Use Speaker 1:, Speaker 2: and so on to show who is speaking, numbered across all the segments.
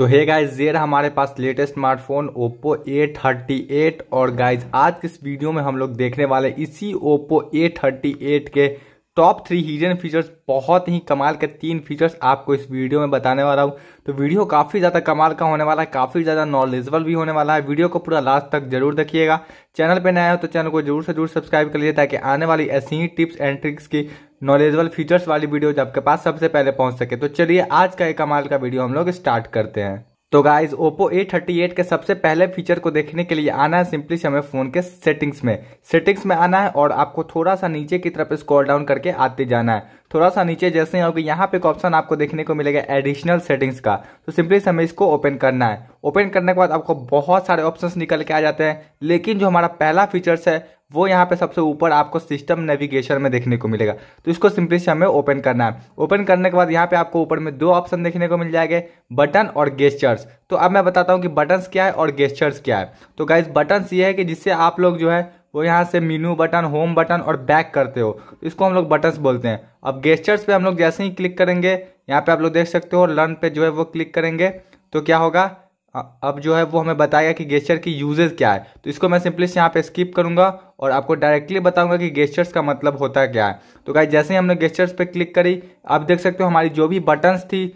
Speaker 1: तो हे गाइज जेर हमारे पास latest smartphone Oppo A thirty eight और गाइज आज के इस वीडियो में हम लोग देखने वाले इसी ओप्पो ए थर्टी एट के टॉप थ्री हिडन फीचर्स बहुत ही कमाल के तीन फीचर्स आपको इस वीडियो में बताने वाला हूँ तो वीडियो काफ़ी ज़्यादा कमाल का होने वाला है काफ़ी ज़्यादा नॉलेजेबल भी होने वाला है वीडियो को पूरा लास्ट तक जरूर देखिएगा चैनल पर नया हो तो चैनल को जरूर से जरूर सब्सक्राइब कर लीजिए ताकि आने वाली ऐसी ही टिप्स एंड ट्रिक्स की नॉलेजबल फीचर्स वाली वीडियो आपके पास सबसे पहले पहुँच सके तो चलिए आज का एक कमाल का वीडियो हम लोग स्टार्ट करते हैं तो गाइज ओप्पो A38 के सबसे पहले फीचर को देखने के लिए आना है सिंपली हमें फोन के सेटिंग्स में सेटिंग्स में आना है और आपको थोड़ा सा नीचे की तरफ स्क्रॉल डाउन करके आते जाना है थोड़ा सा नीचे जैसे ही होगी यहाँ पे एक ऑप्शन आपको देखने को मिलेगा एडिशनल सेटिंग्स का तो सिंपली हमें इसको ओपन करना है ओपन करने के बाद आपको बहुत सारे ऑप्शंस निकल के आ जाते हैं लेकिन जो हमारा पहला फीचर्स है वो यहाँ पे सबसे ऊपर आपको सिस्टम नेविगेशन में देखने को मिलेगा तो इसको सिंपली से हमें ओपन करना है ओपन करने के बाद यहाँ पे आपको ऊपर में दो ऑप्शन देखने को मिल जाएंगे बटन और गेस्चर्स तो अब मैं बताता हूँ कि बटन्स क्या है और गेस्चर्स क्या है तो गाइज बटन्स ये है कि जिससे आप लोग जो है वो यहाँ से मीनू बटन होम बटन और बैक करते हो इसको हम लोग बटन्स बोलते हैं अब गेस्टर्स पे हम लोग जैसे ही क्लिक करेंगे यहाँ पे आप लोग देख सकते हो लर्न पे जो है वो क्लिक करेंगे तो क्या होगा अब जो है वो हमें बताएगा कि गेस्टर की यूजेज क्या है तो इसको मैं सिंपली यहाँ पे स्किप करूंगा और आपको डायरेक्टली बताऊंगा कि गेस्टर्स का मतलब होता क्या है तो गाइज जैसे ही हमने गेस्टर्स पे क्लिक करी आप देख सकते हो हमारी जो भी बटन्स थी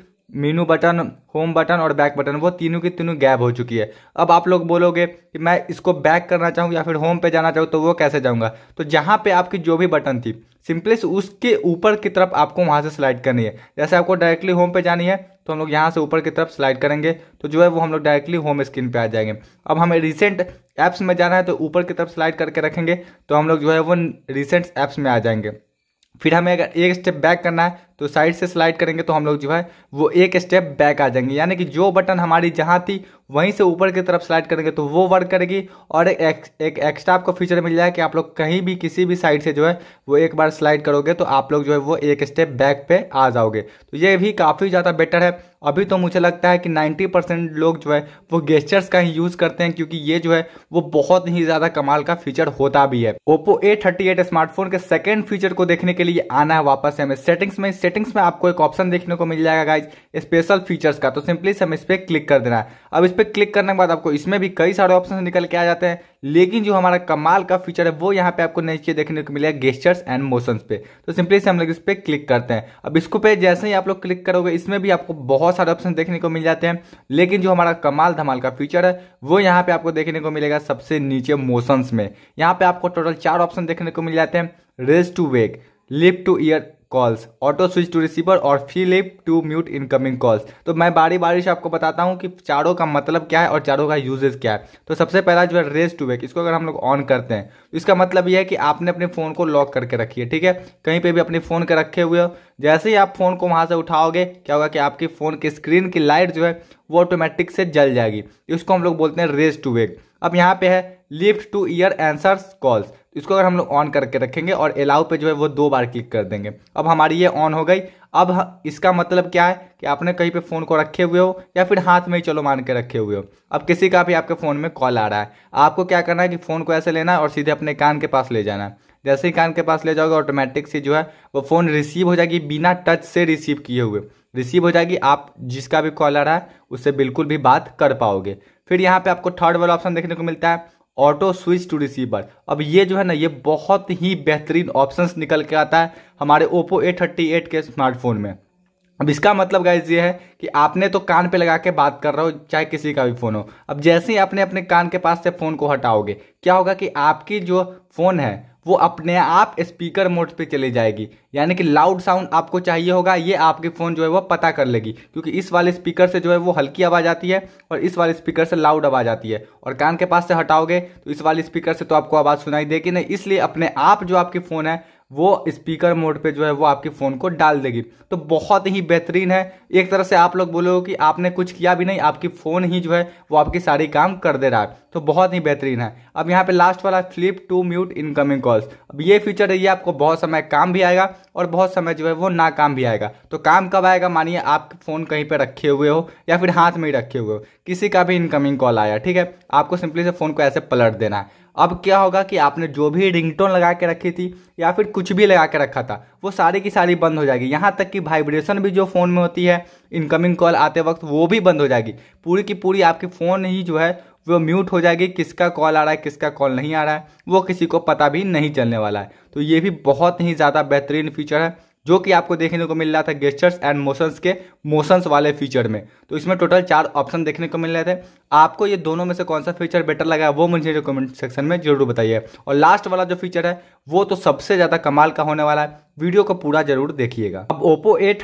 Speaker 1: मीनू बटन होम बटन और बैक बटन वो तीनों की तीनों गैप हो चुकी है अब आप लोग बोलोगे कि मैं इसको बैक करना चाहूँ या फिर होम पे जाना चाहूँ तो वो कैसे जाऊँगा तो जहाँ पे आपकी जो भी बटन थी सिंपली उसके ऊपर की तरफ आपको वहाँ से स्लाइड करनी है जैसे आपको डायरेक्टली होम पे जानी है तो हम लोग यहाँ से ऊपर की तरफ स्लाइड करेंगे तो जो है वो हम लोग डायरेक्टली होम स्क्रीन पर आ जाएंगे अब हमें रिसेंट ऐप्स में जाना है तो ऊपर की तरफ स्लाइड करके रखेंगे तो हम लोग जो है वो रिसेंट ऐप्स में आ जाएंगे फिर हमें अगर एक स्टेप बैक करना है तो साइड से स्लाइड करेंगे तो हम लोग जो है वो एक स्टेप बैक आ जाएंगे यानी कि जो बटन हमारी जहाँ थी वहीं से ऊपर की तरफ स्लाइड करेंगे तो वो वर्क करेगी और एक एक, एक्स्ट्रा आपको फीचर मिल जाए कि आप लोग कहीं भी किसी भी साइड से जो है वो एक बार स्लाइड करोगे तो आप लोग जो है वो एक स्टेप बैक पे आ जाओगे तो ये भी काफ़ी ज़्यादा बेटर है अभी तो मुझे लगता है कि 90 परसेंट लोग जो है वो गेस्टर्स का ही यूज़ करते हैं क्योंकि ये जो है वो बहुत ही ज़्यादा कमाल का फीचर होता भी है ओप्पो ए स्मार्टफोन के सेकेंड फीचर को देखने के लिए आना है वापस हमें सेटिंग्स में सेटिंग्स में आपको एक ऑप्शन देखने को मिल जाएगा गाइज स्पेशल फीचर्स का तो सिंपली से हम इस पर क्लिक कर देना है अब इस पर क्लिक करने के बाद आपको इसमें भी कई सारे ऑप्शन निकल के आ जाते हैं लेकिन जो हमारा कमाल का फीचर है वो यहाँ पे आपको नीचे देखने को मिलेगा गेस्टर्स एंड मोशन पे तो सिंपली से हम लोग इस पर क्लिक करते हैं अब इसको पे जैसे ही आप लोग क्लिक करोगे इसमें भी आपको बहुत सारे ऑप्शन देखने को मिल जाते हैं लेकिन जो हमारा कमाल धमाल का फीचर है वो यहाँ पे आपको देखने को मिलेगा सबसे नीचे मोशंस में यहाँ पे आपको टोटल चार ऑप्शन देखने को मिल जाते हैं raise to wake lift to ear calls auto switch to receiver और flip to mute incoming calls तो मैं बारी बारी से आपको बताता हूँ कि चारों का मतलब क्या है और चारों का यूजेज क्या है तो सबसे पहला जो है रेस टू वेक इसको अगर हम लोग ऑन करते हैं तो इसका मतलब यह है कि आपने अपने फ़ोन को लॉक करके रखी है ठीक है कहीं पर भी अपने फ़ोन के रखे हुए जैसे ही आप फ़ोन को वहाँ से उठाओगे क्या होगा कि आपकी फ़ोन की स्क्रीन की लाइट जो है वो ऑटोमेटिक से जल जाएगी इसको हम लोग बोलते हैं रेज टू वेग अब यहाँ पे है lift to ear answer calls इसको अगर हम लोग ऑन करके रखेंगे और अलाउ पे जो है वो दो बार क्लिक कर देंगे अब हमारी ये ऑन हो गई अब इसका मतलब क्या है कि आपने कहीं पे फ़ोन को रखे हुए हो या फिर हाथ में ही चलो मान के रखे हुए हो अब किसी का भी आपके फ़ोन में कॉल आ रहा है आपको क्या करना है कि फ़ोन को ऐसे लेना है और सीधे अपने कान के पास ले जाना है जैसे ही कान के पास ले जाओगे ऑटोमेटिक से जो है वो फ़ोन रिसीव हो जाएगी बिना टच से रिसीव किए हुए रिसीव हो जाएगी आप जिसका भी कॉलर है उससे बिल्कुल भी बात कर पाओगे फिर यहाँ पे आपको थर्ड वाला ऑप्शन देखने को मिलता है ऑटो स्विच टू रिसीवर अब ये जो है ना ये बहुत ही बेहतरीन ऑप्शंस निकल के आता है हमारे ओप्पो ए थर्टी एट के स्मार्टफोन में अब इसका मतलब गाइज ये है कि आपने तो कान पे लगा के बात कर रहे हो चाहे किसी का भी फ़ोन हो अब जैसे ही आपने अपने कान के पास से फ़ोन को हटाओगे क्या होगा कि आपकी जो फ़ोन है वो अपने आप स्पीकर मोड पे चली जाएगी यानी कि लाउड साउंड आपको चाहिए होगा ये आपके फ़ोन जो है वो पता कर लेगी क्योंकि इस वाले स्पीकर से जो है वो हल्की आवाज़ आती है और इस वाले स्पीकर से लाउड आवाज़ आती है और कान के पास से हटाओगे तो इस वाले स्पीकर से तो आपको आवाज़ सुनाई देगी नहीं इसलिए अपने आप जो आपके फ़ोन है वो स्पीकर मोड पे जो है वो आपके फ़ोन को डाल देगी तो बहुत ही बेहतरीन है एक तरह से आप लोग बोलोगे कि आपने कुछ किया भी नहीं आपकी फ़ोन ही जो है वो आपकी सारी काम कर दे रहा है तो बहुत ही बेहतरीन है अब यहाँ पे लास्ट वाला flip to mute incoming calls अब ये फीचर है ये आपको बहुत समय काम भी आएगा और बहुत समय जो है वो ना काम भी आएगा तो काम कब आएगा मानिए आप फ़ोन कहीं पर रखे हुए हो या फिर हाथ में ही रखे हुए हो किसी का भी इनकमिंग कॉल आया ठीक है आपको सिंपली से फ़ोन को ऐसे पलट देना है अब क्या होगा कि आपने जो भी रिंगटोन लगा के रखी थी या फिर कुछ भी लगा के रखा था वो सारी की सारी बंद हो जाएगी यहाँ तक कि वाइब्रेशन भी जो फ़ोन में होती है इनकमिंग कॉल आते वक्त वो भी बंद हो जाएगी पूरी की पूरी आपकी फ़ोन ही जो है वो म्यूट हो जाएगी किसका कॉल आ रहा है किसका कॉल नहीं आ रहा है वो किसी को पता भी नहीं चलने वाला है तो ये भी बहुत ही ज़्यादा बेहतरीन फीचर है जो कि आपको देखने को मिल रहा था गेस्टर्स एंड मोशंस के मोशंस वाले फीचर में तो इसमें टोटल चार ऑप्शन देखने को मिल रहे थे आपको ये दोनों में से कौन सा फीचर बेटर लगा वो मुझे कमेंट सेक्शन में जरूर बताइए और लास्ट वाला जो फीचर है वो तो सबसे ज़्यादा कमाल का होने वाला है वीडियो को पूरा जरूर देखिएगा अब ओप्पो ए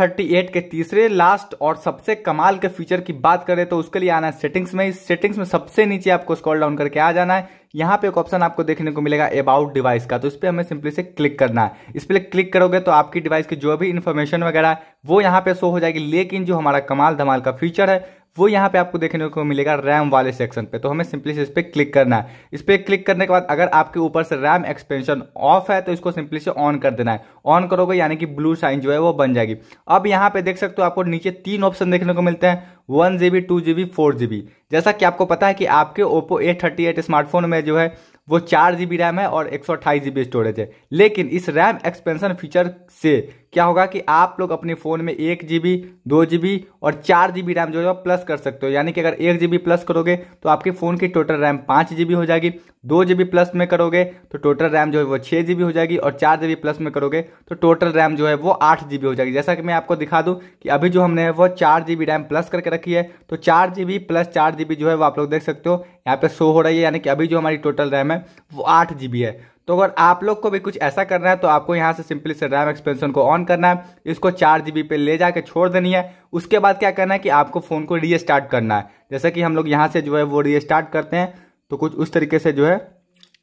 Speaker 1: के तीसरे लास्ट और सबसे कमाल के फीचर की बात करें तो उसके लिए आना है सेटिंग्स में सेटिंग्स में सबसे नीचे आपको स्कॉल डाउन करके आ जाना है यहाँ पे एक ऑप्शन आपको देखने को मिलेगा अबाउट डिवाइस का तो इस पर हमें सिंपली से क्लिक करना है इस पर क्लिक करोगे तो आपकी डिवाइस की जो भी इन्फॉर्मेशन वगैरह वो यहाँ पे शो हो जाएगी लेकिन जो हमारा कमाल धमाल का फीचर है वो यहाँ पे आपको देखने को मिलेगा रैम वाले सेक्शन पे तो हमें सिंपली से इस पर क्लिक करना है इस पर क्लिक करने के बाद अगर आपके ऊपर से रैम एक्सपेंशन ऑफ है तो इसको सिंपली से ऑन कर देना है ऑन करोगे यानी कि ब्लू साइन जो है वो बन जाएगी अब यहाँ पे देख सकते हो आपको नीचे तीन ऑप्शन देखने को मिलते हैं one G B two G B four G B जैसा कि आपको पता है कि आपके Oppo A thirty eight smartphone में जो है वो चार जी बी रैम है और एक सौ अट्ठाईस जी बी स्टोरेज है लेकिन इस रैम एक्सपेंशन फीचर से क्या होगा कि आप लोग अपने फ़ोन में एक जी बी दो जी बी और चार जी बी रैम जो है प्लस कर सकते हो यानी कि अगर एक जी बी प्लस करोगे तो आपके फ़ोन की टोटल रैम पाँच जी बी हो जाएगी दो जी बी प्लस में करोगे तो टोटल रैम जो है वो छः जी बी हो जाएगी और चार जी बी प्लस में करोगे तो टोटल रैम जो है वो आठ जी बी हो जाएगी जैसा कि मैं आपको दिखा दूँ कि अभी जो हमने वो चार जी बी रैम प्लस करके रखी है तो चार जी बी प्लस चार जी बी जो है वो आप लोग देख सकते हो यहाँ पे शो हो रही है यानी कि अभी जो हमारी टोटल रैम है वो आठ जी बी है तो अगर आप लोग को भी कुछ ऐसा करना है तो आपको यहाँ से सिंपली से रैम एक्सपेंशन को ऑन करना है इसको चार जी पे ले जाके छोड़ देनी है उसके बाद क्या करना है कि आपको फ़ोन को रीस्टार्ट करना है जैसे कि हम लोग यहाँ से जो है वो रीस्टार्ट करते हैं तो कुछ उस तरीके से जो है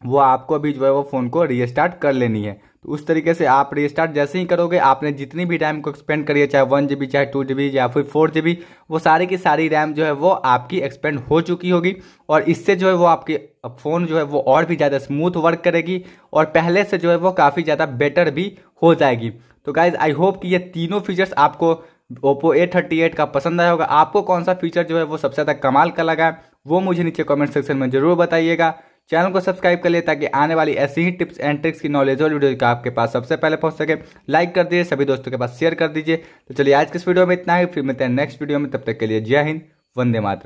Speaker 1: वो आपको अभी जो है वो फ़ोन को रीस्टार्ट कर लेनी है उस तरीके से आप रिस्टार्ट जैसे ही करोगे आपने जितनी भी रैम को एक्सपेंड करी है चाहे वन जी चाहे टू जी या फिर फोर जी वो सारी की सारी रैम जो है वो आपकी एक्सपेंड हो चुकी होगी और इससे जो है वो आपकी फ़ोन जो है वो और भी ज़्यादा स्मूथ वर्क करेगी और पहले से जो है वो काफ़ी ज़्यादा बेटर भी हो जाएगी तो गाइज आई होप कि ये तीनों फीचर्स आपको ओप्पो ए थर्टी एट का पसंद आया होगा आपको कौन सा फीचर जो है वो सबसे ज़्यादा कमाल का लगा है वो मुझे नीचे कमेंट सेक्शन में ज़रूर बताइएगा चैनल को सब्सक्राइब कर लिए ताकि आने वाली ऐसी ही टिप्स एंड ट्रिक्स की नॉलेज और वीडियो का आपके पास सबसे पहले पहुंच सके लाइक कर दीजिए सभी दोस्तों के पास शेयर कर दीजिए तो चलिए आज के इस वीडियो में इतना ही फिर मिलते हैं नेक्स्ट वीडियो में तब तक के लिए जय हिंद वंदे मातरम